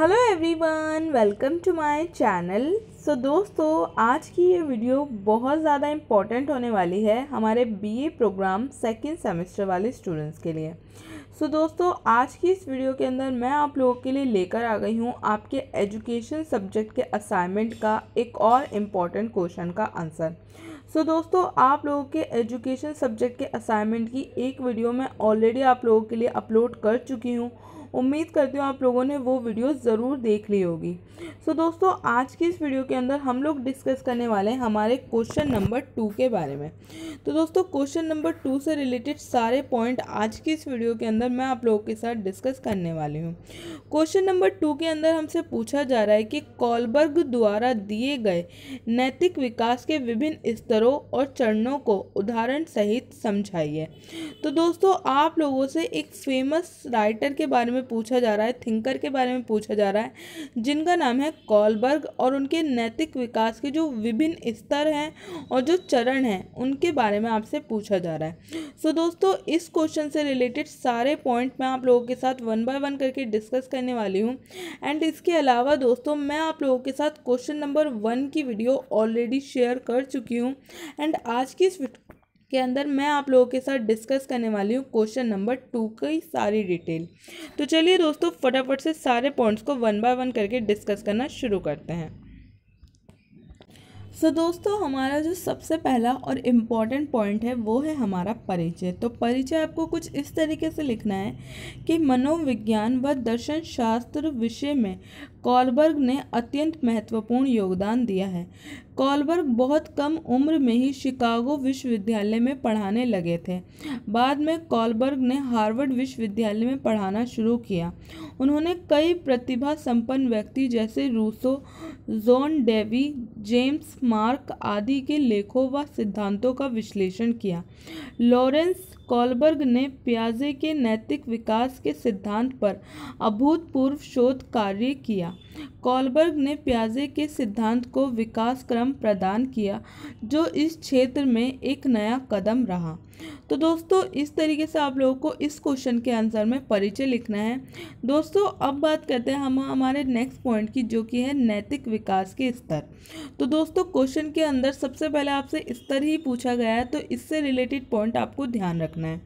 hello everyone welcome to my channel so दोस्तों आज की ये वीडियो बहुत ज़्यादा इम्पॉर्टेंट होने वाली है हमारे बीए प्रोग्राम सेकंड सेमेस्टर वाले स्टूडेंट्स के लिए सो so, दोस्तों आज की इस वीडियो के अंदर मैं आप लोगों के लिए लेकर आ गई हूँ आपके एजुकेशन सब्जेक्ट के असाइनमेंट का एक और इम्पॉर्टेंट क्वेश्चन का आंसर सो so, दोस्तों आप लोगों के एजुकेशन सब्जेक्ट के असाइनमेंट की एक वीडियो मैं ऑलरेडी आप लोगों के लिए अपलोड कर चुकी हूँ उम्मीद करती हूँ आप लोगों ने वो वीडियो ज़रूर देख ली होगी सो so, दोस्तों आज की इस वीडियो के अंदर हम लोग डिस्कस करने वाले हैं हमारे क्वेश्चन नंबर टू के बारे में तो दोस्तों क्वेश्चन नंबर टू से रिलेटेड सारे पॉइंट आज की इस वीडियो के अंदर मैं आप लोगों के साथ डिस्कस करने वाली हूँ क्वेश्चन नंबर टू के अंदर हमसे पूछा जा रहा है कि कॉलबर्ग द्वारा दिए गए नैतिक विकास के विभिन्न स्तरों और चरणों को उदाहरण सहित समझाइए तो दोस्तों आप लोगों से एक फेमस राइटर के बारे में में पूछा जा रहा है थिंकर के बारे में पूछा जा रहा है जिनका नाम है कॉलबर्ग और उनके नैतिक विकास के जो विभिन्न स्तर हैं और जो चरण हैं उनके बारे में आपसे पूछा जा रहा है सो so, दोस्तों इस क्वेश्चन से रिलेटेड सारे पॉइंट मैं आप लोगों के साथ वन बाय वन करके डिस्कस करने वाली हूँ एंड इसके अलावा दोस्तों मैं आप लोगों के साथ क्वेश्चन नंबर वन की वीडियो ऑलरेडी शेयर कर चुकी हूँ एंड आज की इस के अंदर मैं आप लोगों के साथ डिस्कस करने वाली हूँ क्वेश्चन नंबर टू की सारी डिटेल तो चलिए दोस्तों फटाफट से सारे पॉइंट्स को वन बाय वन करके डिस्कस करना शुरू करते हैं सो so, दोस्तों हमारा जो सबसे पहला और इम्पॉर्टेंट पॉइंट है वो है हमारा परिचय तो परिचय आपको कुछ इस तरीके से लिखना है कि मनोविज्ञान व दर्शन शास्त्र विषय में कॉलबर्ग ने अत्यंत महत्वपूर्ण योगदान दिया है कॉलबर्ग बहुत कम उम्र में ही शिकागो विश्वविद्यालय में पढ़ाने लगे थे बाद में कॉलबर्ग ने हार्वर्ड विश्वविद्यालय में पढ़ाना शुरू किया उन्होंने कई प्रतिभा संपन्न व्यक्ति जैसे Rousseau John Dewey James Mark आदि के लेखों व सिद्धांतों का विश्लेषण किया लॉरेंस कॉलबर्ग ने प्याजे के नैतिक विकास के सिद्धांत पर अभूतपूर्व शोध कार्य किया कॉलबर्ग ने प्याजे के सिद्धांत को विकास क्रम प्रदान किया जो इस क्षेत्र में एक नया कदम रहा तो दोस्तों इस तरीके से आप लोगों को इस क्वेश्चन के आंसर में परिचय लिखना है दोस्तों अब बात करते हैं हम हमारे नेक्स्ट पॉइंट की जो कि है नैतिक विकास के स्तर तो दोस्तों क्वेश्चन के अंदर सबसे पहले आपसे स्तर ही पूछा गया है तो इससे रिलेटेड पॉइंट आपको ध्यान रखना है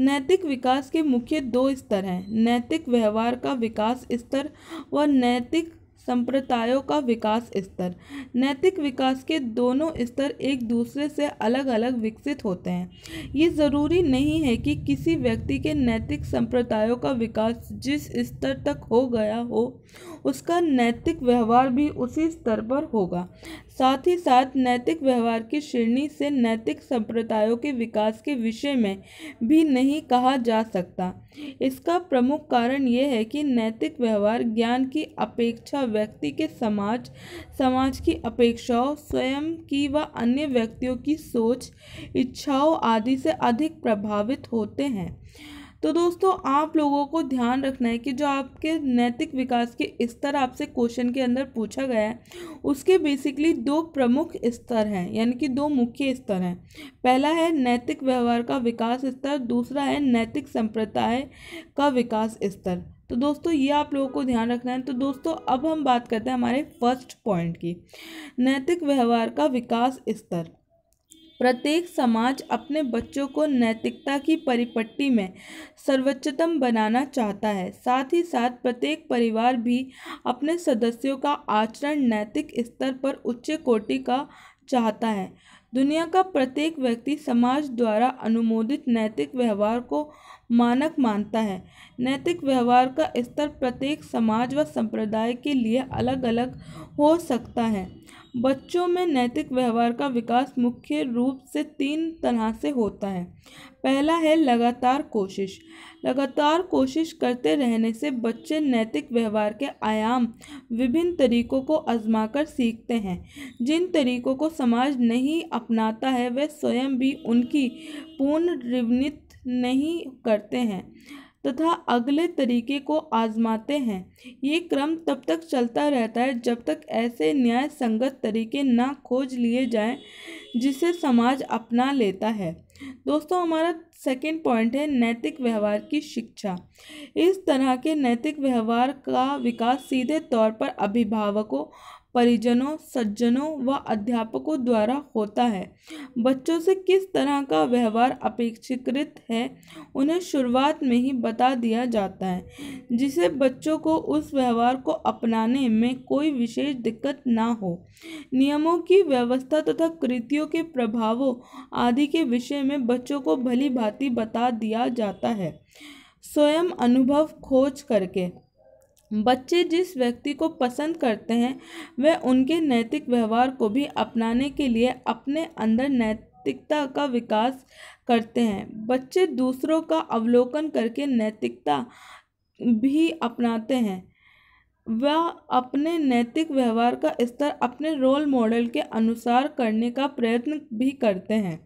नैतिक विकास के मुख्य दो स्तर हैं नैतिक व्यवहार का विकास स्तर व नैतिक संप्रदायों का विकास स्तर नैतिक विकास के दोनों स्तर एक दूसरे से अलग अलग विकसित होते हैं ये ज़रूरी नहीं है कि किसी व्यक्ति के नैतिक संप्रदायों का विकास जिस स्तर तक हो गया हो उसका नैतिक व्यवहार भी उसी स्तर पर होगा साथ ही साथ नैतिक व्यवहार की श्रेणी से नैतिक संप्रदायों के विकास के विषय में भी नहीं कहा जा सकता इसका प्रमुख कारण यह है कि नैतिक व्यवहार ज्ञान की अपेक्षा व्यक्ति के समाज समाज की अपेक्षाओं स्वयं की व अन्य व्यक्तियों की सोच इच्छाओं आदि से अधिक प्रभावित होते हैं तो दोस्तों आप लोगों को ध्यान रखना है कि जो आपके नैतिक विकास के स्तर आपसे क्वेश्चन के अंदर पूछा गया है उसके बेसिकली दो प्रमुख स्तर हैं यानी कि दो मुख्य स्तर हैं पहला है नैतिक व्यवहार का विकास स्तर दूसरा है नैतिक संप्रदाय का विकास स्तर तो दोस्तों ये आप लोगों को ध्यान रखना है तो दोस्तों अब हम बात करते हैं हमारे फर्स्ट पॉइंट की नैतिक व्यवहार का विकास स्तर प्रत्येक समाज अपने बच्चों को नैतिकता की परिपट्टी में सर्वोच्चतम बनाना चाहता है साथ ही साथ प्रत्येक परिवार भी अपने सदस्यों का आचरण नैतिक स्तर पर उच्च कोटि का चाहता है दुनिया का प्रत्येक व्यक्ति समाज द्वारा अनुमोदित नैतिक व्यवहार को मानक मानता है नैतिक व्यवहार का स्तर प्रत्येक समाज व संप्रदाय के लिए अलग अलग हो सकता है बच्चों में नैतिक व्यवहार का विकास मुख्य रूप से तीन तरह से होता है पहला है लगातार कोशिश लगातार कोशिश करते रहने से बच्चे नैतिक व्यवहार के आयाम विभिन्न तरीकों को आजमाकर सीखते हैं जिन तरीकों को समाज नहीं अपनाता है वे स्वयं भी उनकी पूर्ण रिवनित नहीं करते हैं तथा अगले तरीके को आजमाते हैं ये क्रम तब तक चलता रहता है जब तक ऐसे न्याय संगत तरीके ना खोज लिए जाएं जिसे समाज अपना लेता है दोस्तों हमारा सेकंड पॉइंट है नैतिक व्यवहार की शिक्षा इस तरह के नैतिक व्यवहार का विकास सीधे तौर पर अभिभावकों परिजनों सज्जनों व अध्यापकों द्वारा होता है बच्चों से किस तरह का व्यवहार अपेक्षाकृत है उन्हें शुरुआत में ही बता दिया जाता है जिसे बच्चों को उस व्यवहार को अपनाने में कोई विशेष दिक्कत ना हो नियमों की व्यवस्था तथा कृतियों के प्रभावों आदि के विषय में बच्चों को भली भांति बता दिया जाता है स्वयं अनुभव खोज करके बच्चे जिस व्यक्ति को पसंद करते हैं वे उनके नैतिक व्यवहार को भी अपनाने के लिए अपने अंदर नैतिकता का विकास करते हैं बच्चे दूसरों का अवलोकन करके नैतिकता भी अपनाते हैं वह अपने नैतिक व्यवहार का स्तर अपने रोल मॉडल के अनुसार करने का प्रयत्न भी करते हैं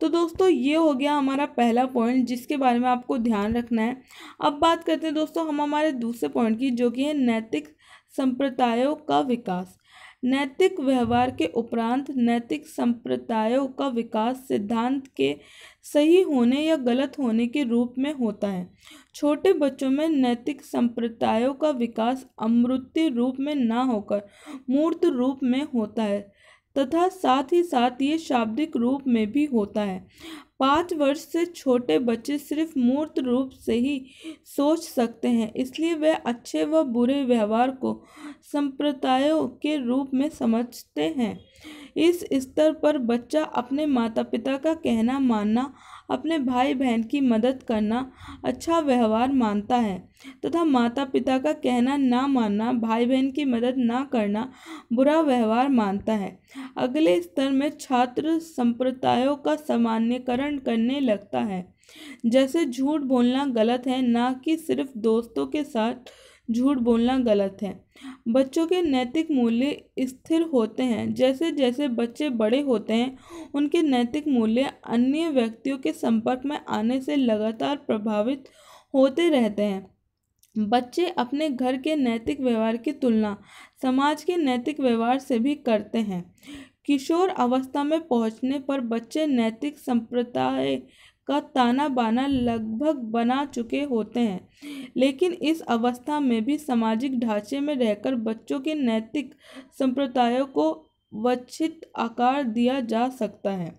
तो दोस्तों ये हो गया हमारा पहला पॉइंट जिसके बारे में आपको ध्यान रखना है अब बात करते हैं दोस्तों हम हमारे दूसरे पॉइंट की जो कि है नैतिक संप्रदायों का विकास नैतिक व्यवहार के उपरांत नैतिक संप्रदायों का विकास सिद्धांत के सही होने या गलत होने के रूप में होता है छोटे बच्चों में नैतिक संप्रदायों का विकास अमृत रूप में ना होकर मूर्त रूप में होता है तथा साथ ही साथ ये शाब्दिक रूप में भी होता है पाँच वर्ष से छोटे बच्चे सिर्फ मूर्त रूप से ही सोच सकते हैं इसलिए वे अच्छे व बुरे व्यवहार को संप्रदायों के रूप में समझते हैं इस स्तर पर बच्चा अपने माता पिता का कहना मानना अपने भाई बहन की मदद करना अच्छा व्यवहार मानता है तथा माता पिता का कहना ना मानना भाई बहन की मदद ना करना बुरा व्यवहार मानता है अगले स्तर में छात्र संप्रदायों का सामान्यकरण करने लगता है जैसे झूठ बोलना गलत है ना कि सिर्फ दोस्तों के साथ झूठ बोलना गलत है बच्चों के नैतिक मूल्य स्थिर होते हैं जैसे जैसे बच्चे बड़े होते हैं उनके नैतिक मूल्य अन्य व्यक्तियों के संपर्क में आने से लगातार प्रभावित होते रहते हैं बच्चे अपने घर के नैतिक व्यवहार की तुलना समाज के नैतिक व्यवहार से भी करते हैं किशोर अवस्था में पहुंचने पर बच्चे नैतिक संप्रदाय का ताना बाना लगभग बना चुके होते हैं लेकिन इस अवस्था में भी सामाजिक ढांचे में रहकर बच्चों के नैतिक संप्रदायों को वच्छित आकार दिया जा सकता है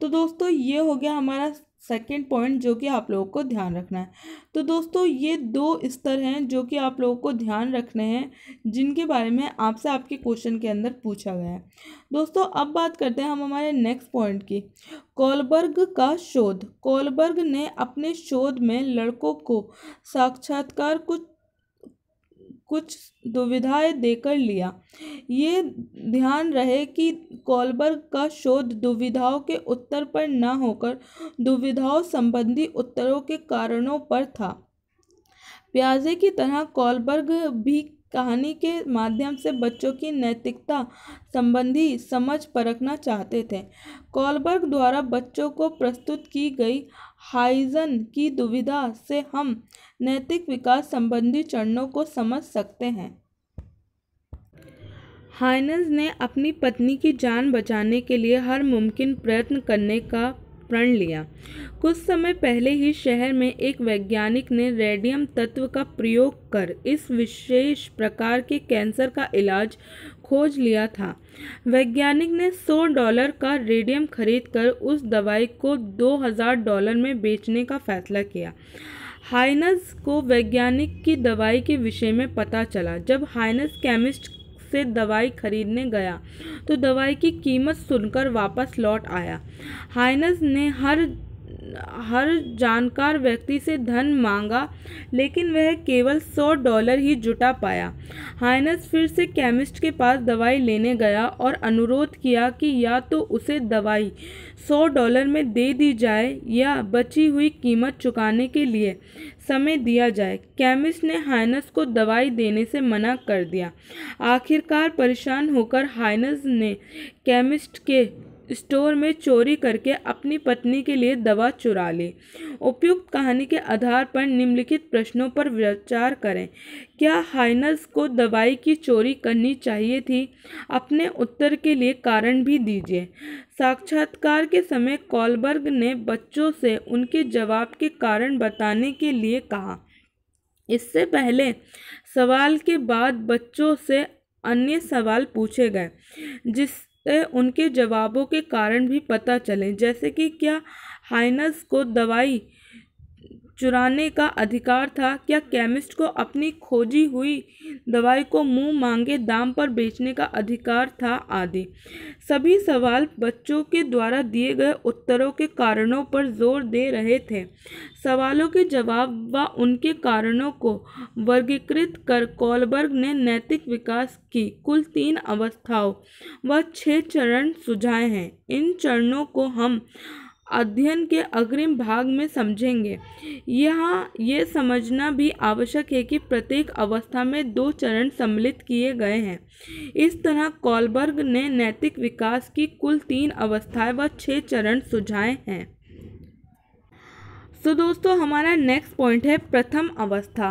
तो दोस्तों ये हो गया हमारा सेकेंड पॉइंट जो कि आप लोगों को ध्यान रखना है तो दोस्तों ये दो स्तर हैं जो कि आप लोगों को ध्यान रखने हैं जिनके बारे में आपसे आपके क्वेश्चन के अंदर पूछा गया है दोस्तों अब बात करते हैं हम हमारे नेक्स्ट पॉइंट की कोलबर्ग का शोध कोलबर्ग ने अपने शोध में लड़कों को साक्षात्कार कुछ कुछ दुविधाएं देकर लिया ये ध्यान रहे कि कॉलबर्ग का शोध दुविधाओं के उत्तर पर न होकर दुविधाओं संबंधी उत्तरों के कारणों पर था प्याजे की तरह कॉलबर्ग भी कहानी के माध्यम से बच्चों की नैतिकता संबंधी समझ परखना चाहते थे कॉलबर्ग द्वारा बच्चों को प्रस्तुत की गई हाइजन की दुविधा से हम नैतिक विकास संबंधी चरणों को समझ सकते हैं हाइनज ने अपनी पत्नी की जान बचाने के लिए हर मुमकिन प्रयत्न करने का प्रण लिया कुछ समय पहले ही शहर में एक वैज्ञानिक ने रेडियम तत्व का प्रयोग कर इस विशेष प्रकार के कैंसर का इलाज खोज लिया था वैज्ञानिक ने 100 डॉलर का रेडियम खरीदकर उस दवाई को 2000 डॉलर में बेचने का फैसला किया हाइनस को वैज्ञानिक की दवाई के विषय में पता चला जब हाइनस केमिस्ट से दवाई खरीदने गया तो दवाई की कीमत सुनकर वापस लौट आया हाइनस ने हर हर जानकार व्यक्ति से धन मांगा लेकिन वह केवल सौ डॉलर ही जुटा पाया हाइनस फिर से केमिस्ट के पास दवाई लेने गया और अनुरोध किया कि या तो उसे दवाई सौ डॉलर में दे दी जाए या बची हुई कीमत चुकाने के लिए समय दिया जाए केमिस्ट ने हाइनस को दवाई देने से मना कर दिया आखिरकार परेशान होकर हाइनस ने केमिस्ट के स्टोर में चोरी करके अपनी पत्नी के लिए दवा चुरा ली उपयुक्त कहानी के आधार पर निम्नलिखित प्रश्नों पर विचार करें क्या हाइनस को दवाई की चोरी करनी चाहिए थी अपने उत्तर के लिए कारण भी दीजिए साक्षात्कार के समय कॉलबर्ग ने बच्चों से उनके जवाब के कारण बताने के लिए कहा इससे पहले सवाल के बाद बच्चों से अन्य सवाल पूछे गए जिस उनके जवाबों के कारण भी पता चलें जैसे कि क्या हाइनस को दवाई चुराने का अधिकार था क्या केमिस्ट को अपनी खोजी हुई दवाई को मुंह मांगे दाम पर बेचने का अधिकार था आदि सभी सवाल बच्चों के द्वारा दिए गए उत्तरों के कारणों पर जोर दे रहे थे सवालों के जवाब व उनके कारणों को वर्गीकृत कर कॉलबर्ग ने नैतिक विकास की कुल तीन अवस्थाओं व छः चरण सुझाए हैं इन चरणों को हम अध्ययन के अग्रिम भाग में समझेंगे यहाँ ये समझना भी आवश्यक है कि प्रत्येक अवस्था में दो चरण सम्मिलित किए गए हैं इस तरह कॉलबर्ग ने नैतिक विकास की कुल तीन अवस्थाएं व छः चरण सुझाए हैं सो दोस्तों हमारा नेक्स्ट पॉइंट है प्रथम अवस्था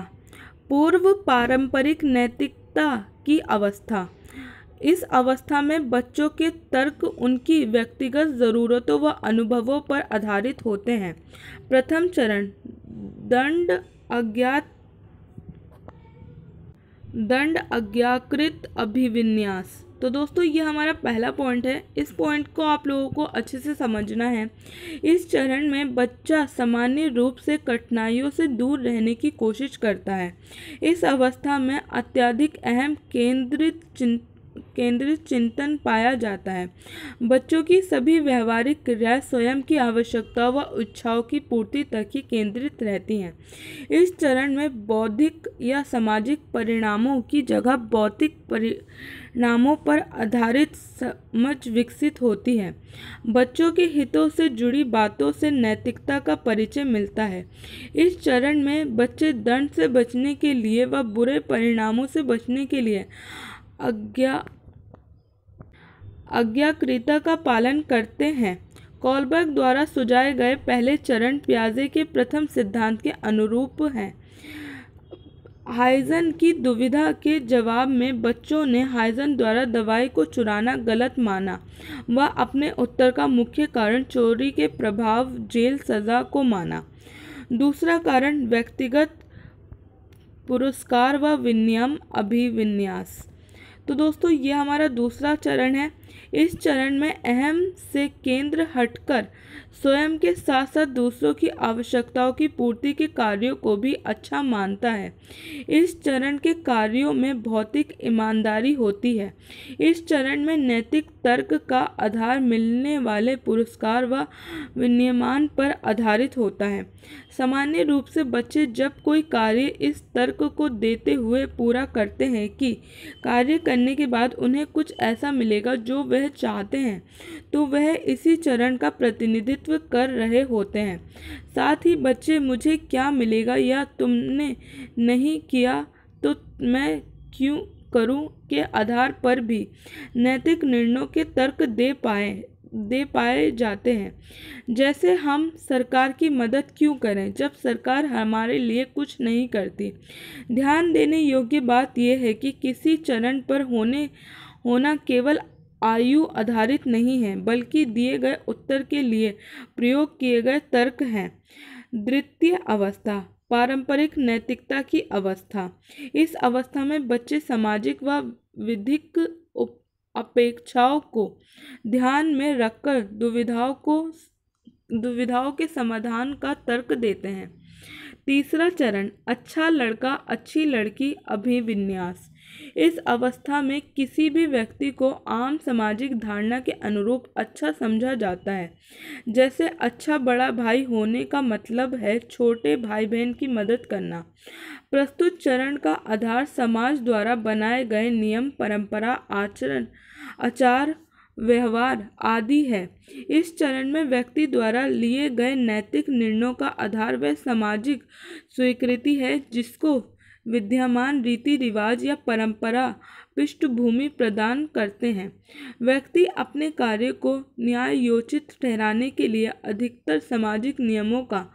पूर्व पारंपरिक नैतिकता की अवस्था इस अवस्था में बच्चों के तर्क उनकी व्यक्तिगत ज़रूरतों व अनुभवों पर आधारित होते हैं प्रथम चरण दंड अज्ञात दंड अज्ञाकृत अभिविन्यास तो दोस्तों ये हमारा पहला पॉइंट है इस पॉइंट को आप लोगों को अच्छे से समझना है इस चरण में बच्चा सामान्य रूप से कठिनाइयों से दूर रहने की कोशिश करता है इस अवस्था में अत्यधिक अहम केंद्रित चिंता केंद्रित चिंतन पाया जाता है बच्चों की सभी व्यवहारिक क्रियाएं स्वयं की आवश्यकताओं व इच्छाओं की पूर्ति तक ही केंद्रित रहती हैं इस चरण में बौद्धिक या सामाजिक परिणामों की जगह भौतिक परिणामों पर आधारित समझ विकसित होती है बच्चों के हितों से जुड़ी बातों से नैतिकता का परिचय मिलता है इस चरण में बच्चे दंड से बचने के लिए व बुरे परिणामों से बचने के लिए आज्ञा आज्ञाकृता का पालन करते हैं कॉलबर्ग द्वारा सुझाए गए पहले चरण प्याजे के प्रथम सिद्धांत के अनुरूप हैं हाइजन की दुविधा के जवाब में बच्चों ने हाइजन द्वारा दवाई को चुराना गलत माना व अपने उत्तर का मुख्य कारण चोरी के प्रभाव जेल सज़ा को माना दूसरा कारण व्यक्तिगत पुरस्कार व विनियम अभिविन्यास तो दोस्तों ये हमारा दूसरा चरण है इस चरण में अहम से केंद्र हटकर स्वयं के साथ साथ दूसरों की आवश्यकताओं की पूर्ति के कार्यों को भी अच्छा मानता है इस चरण के कार्यों में भौतिक ईमानदारी होती है इस चरण में नैतिक तर्क का आधार मिलने वाले पुरस्कार व विनियमान पर आधारित होता है सामान्य रूप से बच्चे जब कोई कार्य इस तर्क को देते हुए पूरा करते हैं कि कार्य करने के बाद उन्हें कुछ ऐसा मिलेगा जो वह चाहते हैं तो वह इसी चरण का प्रतिनिधित्व कर रहे होते हैं साथ ही बच्चे मुझे क्या मिलेगा या तुमने नहीं किया तो मैं क्यों करूं के आधार पर भी नैतिक निर्णयों के तर्क दे पाए दे पाए जाते हैं जैसे हम सरकार की मदद क्यों करें जब सरकार हमारे लिए कुछ नहीं करती ध्यान देने योग्य बात यह है कि किसी चरण पर होने होना केवल आयु आधारित नहीं है बल्कि दिए गए उत्तर के लिए प्रयोग किए गए तर्क हैं द्वितीय अवस्था पारंपरिक नैतिकता की अवस्था इस अवस्था में बच्चे सामाजिक व विधिक अपेक्षाओं को ध्यान में रखकर दुविधाओं को दुविधाओं के समाधान का तर्क देते हैं तीसरा चरण अच्छा लड़का अच्छी लड़की अभिविन्यास इस अवस्था में किसी भी व्यक्ति को आम सामाजिक धारणा के अनुरूप अच्छा समझा जाता है जैसे अच्छा बड़ा भाई होने का मतलब है छोटे भाई बहन की मदद करना प्रस्तुत चरण का आधार समाज द्वारा बनाए गए नियम परंपरा आचरण आचार व्यवहार आदि है इस चरण में व्यक्ति द्वारा लिए गए नैतिक निर्णयों का आधार व सामाजिक स्वीकृति है जिसको विद्यमान रीति रिवाज या परंपरा पृष्ठभूमि प्रदान करते हैं व्यक्ति अपने कार्य को न्याय योचित ठहराने के लिए अधिकतर सामाजिक नियमों का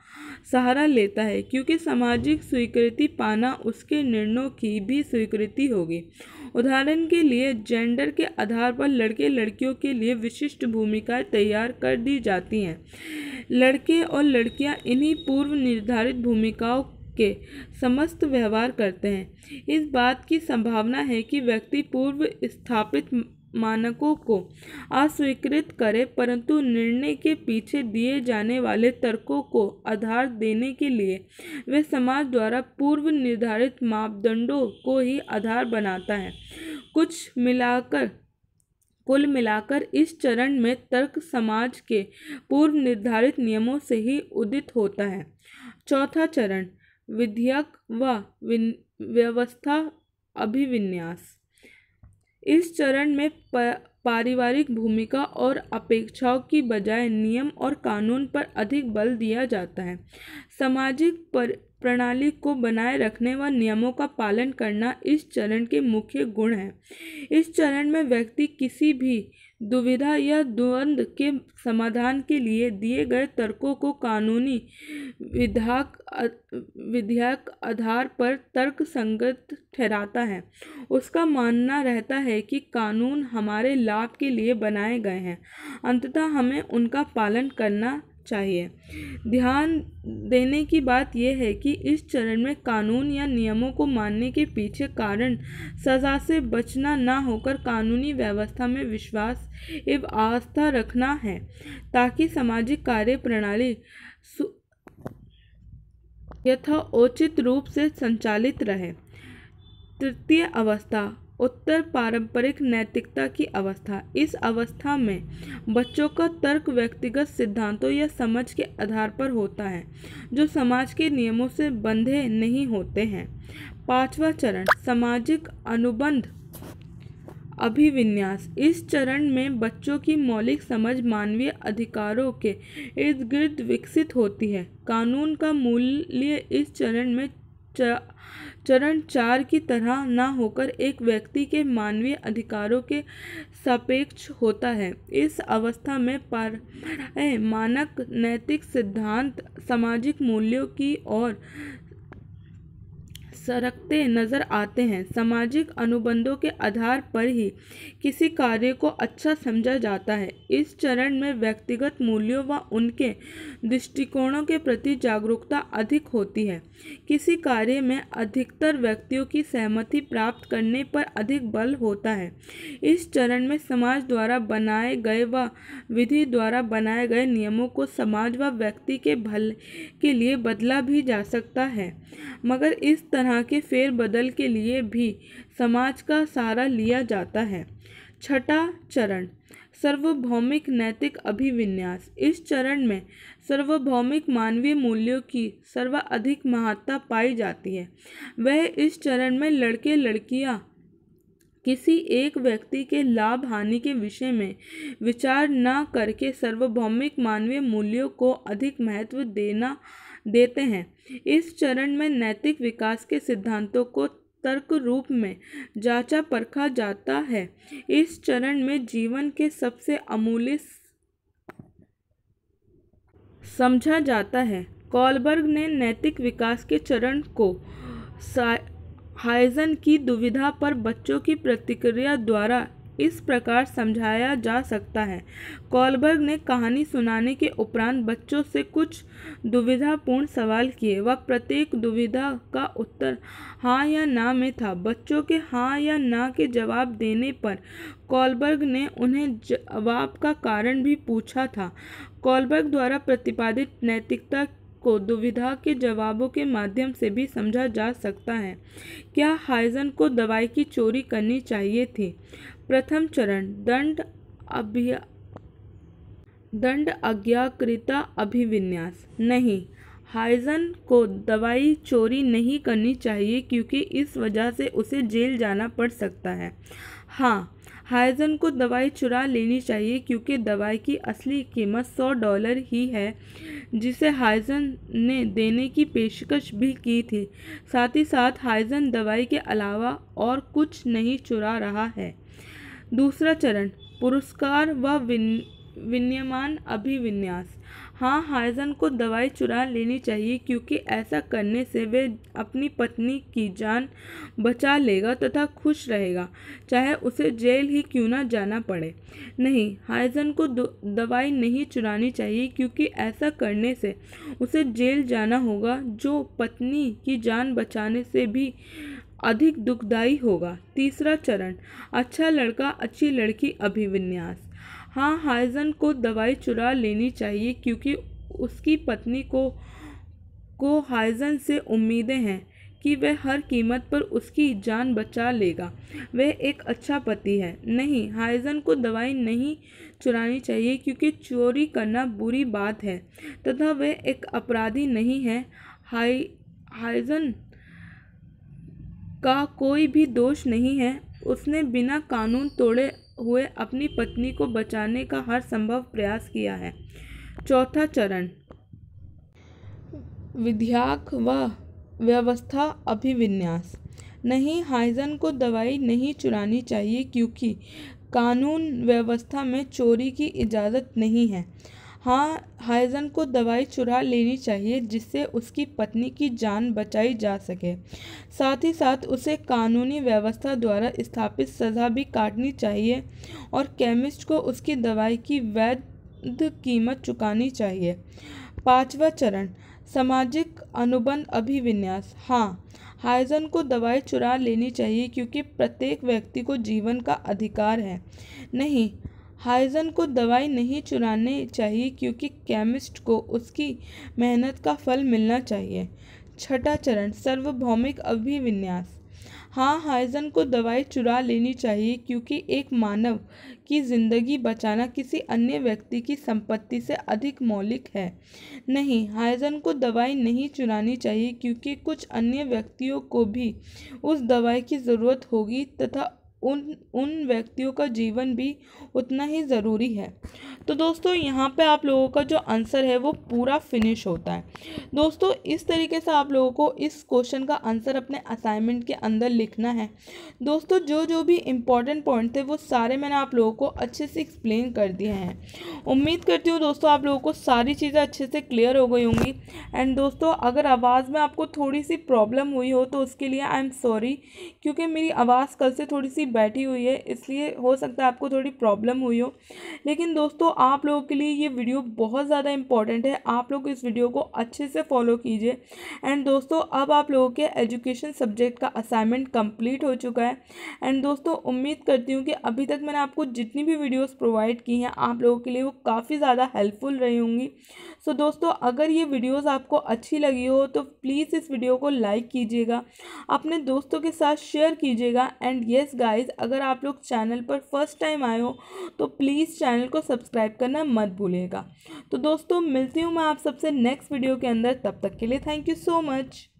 सहारा लेता है क्योंकि सामाजिक स्वीकृति पाना उसके निर्णयों की भी स्वीकृति होगी उदाहरण के लिए जेंडर के आधार पर लड़के लड़कियों के लिए विशिष्ट भूमिकाएं तैयार कर दी जाती हैं लड़के और लड़कियां इन्हीं पूर्व निर्धारित भूमिकाओं के समस्त व्यवहार करते हैं इस बात की संभावना है कि व्यक्ति पूर्व स्थापित मानकों को अस्वीकृत करे परंतु निर्णय के पीछे दिए जाने वाले तर्कों को आधार देने के लिए वे समाज द्वारा पूर्व निर्धारित मापदंडों को ही आधार बनाता है कुछ मिलाकर कुल मिलाकर इस चरण में तर्क समाज के पूर्व निर्धारित नियमों से ही उदित होता है चौथा चरण विधेयक व व्यवस्था अभिविन्यास इस चरण में पारिवारिक भूमिका और अपेक्षाओं की बजाय नियम और कानून पर अधिक बल दिया जाता है सामाजिक पर प्रणाली को बनाए रखने व नियमों का पालन करना इस चरण के मुख्य गुण हैं इस चरण में व्यक्ति किसी भी दुविधा या द्वंद्व के समाधान के लिए दिए गए तर्कों को कानूनी विधायक विधेयक आधार पर तर्क संगत ठहराता है उसका मानना रहता है कि कानून हमारे लाभ के लिए बनाए गए हैं अंततः हमें उनका पालन करना चाहिए ध्यान देने की बात यह है कि इस चरण में कानून या नियमों को मानने के पीछे कारण सज़ा से बचना ना होकर कानूनी व्यवस्था में विश्वास एवं आस्था रखना है ताकि सामाजिक कार्य प्रणाली यथोचित रूप से संचालित रहे तृतीय अवस्था उत्तर पारंपरिक नैतिकता की अवस्था इस अवस्था में बच्चों का तर्क व्यक्तिगत सिद्धांतों या समझ के आधार पर होता है जो समाज के नियमों से बंधे नहीं होते हैं पांचवा चरण सामाजिक अनुबंध अभिविन्यास इस चरण में बच्चों की मौलिक समझ मानवीय अधिकारों के इर्द गिर्द विकसित होती है कानून का मूल्य इस चरण में चरण चार की तरह न होकर एक व्यक्ति के मानवीय अधिकारों के सापेक्ष होता है इस अवस्था में पर मानक नैतिक सिद्धांत सामाजिक मूल्यों की और सरकते नज़र आते हैं सामाजिक अनुबंधों के आधार पर ही किसी कार्य को अच्छा समझा जाता है इस चरण में व्यक्तिगत मूल्यों व उनके दृष्टिकोणों के प्रति जागरूकता अधिक होती है किसी कार्य में अधिकतर व्यक्तियों की सहमति प्राप्त करने पर अधिक बल होता है इस चरण में समाज द्वारा बनाए गए व विधि द्वारा बनाए गए नियमों को समाज व व्यक्ति के भल के लिए बदला भी जा सकता है मगर इस तरह तरह के फेरबदल के लिए भी समाज का सहारा लिया जाता है छठा चरण सर्वभौमिक नैतिक अभिविन्यास इस चरण में सर्वभौमिक मानवीय मूल्यों की सर्वाधिक महत्ता पाई जाती है वह इस चरण में लड़के लड़कियां किसी एक व्यक्ति के लाभ हानि के विषय में विचार न करके सर्वभौमिक मानवीय मूल्यों को अधिक महत्व देना देते हैं इस चरण में नैतिक विकास के सिद्धांतों को तर्क रूप में जांचा परखा जाता है इस चरण में जीवन के सबसे अमूल्य समझा जाता है कॉलबर्ग ने नैतिक विकास के चरण को हाइजन की दुविधा पर बच्चों की प्रतिक्रिया द्वारा इस प्रकार समझाया जा सकता है कॉलबर्ग ने कहानी सुनाने के उपरांत बच्चों से कुछ दुविधापूर्ण सवाल किए वह प्रत्येक दुविधा का उत्तर हाँ या ना में था बच्चों के हाँ या ना के जवाब देने पर कॉलबर्ग ने उन्हें जवाब का कारण भी पूछा था कॉलबर्ग द्वारा प्रतिपादित नैतिकता को दुविधा के जवाबों के माध्यम से भी समझा जा सकता है क्या हाइजन को दवाई की चोरी करनी चाहिए थी प्रथम चरण दंड अभ्य दंड अज्ञाकृता अभिविन्यास नहीं हाइजन को दवाई चोरी नहीं करनी चाहिए क्योंकि इस वजह से उसे जेल जाना पड़ सकता है हाँ हाइजन को दवाई चुरा लेनी चाहिए क्योंकि दवाई की असली कीमत सौ डॉलर ही है जिसे हाइजन ने देने की पेशकश भी की थी साथ ही साथ हाइजन दवाई के अलावा और कुछ नहीं चुरा रहा है दूसरा चरण पुरस्कार व विन विनियमान अभिविन्यास हाँ हाइजन को दवाई चुरा लेनी चाहिए क्योंकि ऐसा करने से वे अपनी पत्नी की जान बचा लेगा तथा खुश रहेगा चाहे उसे जेल ही क्यों ना जाना पड़े नहीं हाइजन को दवाई नहीं चुरानी चाहिए क्योंकि ऐसा करने से उसे जेल जाना होगा जो पत्नी की जान बचाने से भी अधिक दुखदायी होगा तीसरा चरण अच्छा लड़का अच्छी लड़की अभिविन्यास हाँ हाइजन को दवाई चुरा लेनी चाहिए क्योंकि उसकी पत्नी को को हाइजन से उम्मीदें हैं कि वह हर कीमत पर उसकी जान बचा लेगा वह एक अच्छा पति है नहीं हाइजन को दवाई नहीं चुरानी चाहिए क्योंकि चोरी करना बुरी बात है तथा वह एक अपराधी नहीं है हाई हाइजन का कोई भी दोष नहीं है उसने बिना कानून तोड़े हुए अपनी पत्नी को बचाने का हर संभव प्रयास किया है चौथा चरण विध्याक व व्यवस्था अभिविन्यास नहीं हाइजन को दवाई नहीं चुरानी चाहिए क्योंकि कानून व्यवस्था में चोरी की इजाज़त नहीं है हाँ हाइजन को दवाई चुरा लेनी चाहिए जिससे उसकी पत्नी की जान बचाई जा सके साथ ही साथ उसे कानूनी व्यवस्था द्वारा स्थापित सज़ा भी काटनी चाहिए और केमिस्ट को उसकी दवाई की वैध कीमत चुकानी चाहिए पांचवा चरण सामाजिक अनुबंध अभिविन्यास हाँ हाइजन को दवाई चुरा लेनी चाहिए क्योंकि प्रत्येक व्यक्ति को जीवन का अधिकार है नहीं हाइजन को दवाई नहीं चुराने चाहिए क्योंकि केमिस्ट को उसकी मेहनत का फल मिलना चाहिए छठा चरण सार्वभौमिक अभिविन्यास हाँ हाइजन को दवाई चुरा लेनी चाहिए क्योंकि एक मानव की जिंदगी बचाना किसी अन्य व्यक्ति की संपत्ति से अधिक मौलिक है नहीं हाइजन को दवाई नहीं चुरानी चाहिए क्योंकि कुछ अन्य व्यक्तियों को भी उस दवाई की ज़रूरत होगी तथा उन उन व्यक्तियों का जीवन भी उतना ही ज़रूरी है तो दोस्तों यहाँ पे आप लोगों का जो आंसर है वो पूरा फिनिश होता है दोस्तों इस तरीके से आप लोगों को इस क्वेश्चन का आंसर अपने असाइनमेंट के अंदर लिखना है दोस्तों जो जो भी इम्पॉर्टेंट पॉइंट थे वो सारे मैंने आप लोगों को अच्छे से एक्सप्लेन कर दिए हैं उम्मीद करती हूँ दोस्तों आप लोगों को सारी चीज़ें अच्छे से क्लियर हो गई होंगी एंड दोस्तों अगर आवाज़ में आपको थोड़ी सी प्रॉब्लम हुई हो तो उसके लिए आई एम सॉरी क्योंकि मेरी आवाज़ कल से थोड़ी सी बैठी हुई है इसलिए हो सकता है आपको थोड़ी प्रॉब्लम हुई हो लेकिन दोस्तों आप लोगों के लिए ये वीडियो बहुत ज़्यादा इंपॉर्टेंट है आप लोग इस वीडियो को अच्छे से फॉलो कीजिए एंड दोस्तों अब आप लोगों के एजुकेशन सब्जेक्ट का असाइनमेंट कम्प्लीट हो चुका है एंड दोस्तों उम्मीद करती हूँ कि अभी तक मैंने आपको जितनी भी वीडियोज़ प्रोवाइड की हैं आप लोगों के लिए वो काफ़ी ज़्यादा हेल्पफुल रही होंगी सो so, दोस्तों अगर ये वीडियोस आपको अच्छी लगी हो तो प्लीज़ इस वीडियो को लाइक कीजिएगा अपने दोस्तों के साथ शेयर कीजिएगा एंड येस गाइज अगर आप लोग चैनल पर फर्स्ट टाइम आए हो तो प्लीज़ चैनल को सब्सक्राइब करना मत भूलिएगा तो दोस्तों मिलती हूँ मैं आप सबसे नेक्स्ट वीडियो के अंदर तब तक के लिए थैंक यू सो मच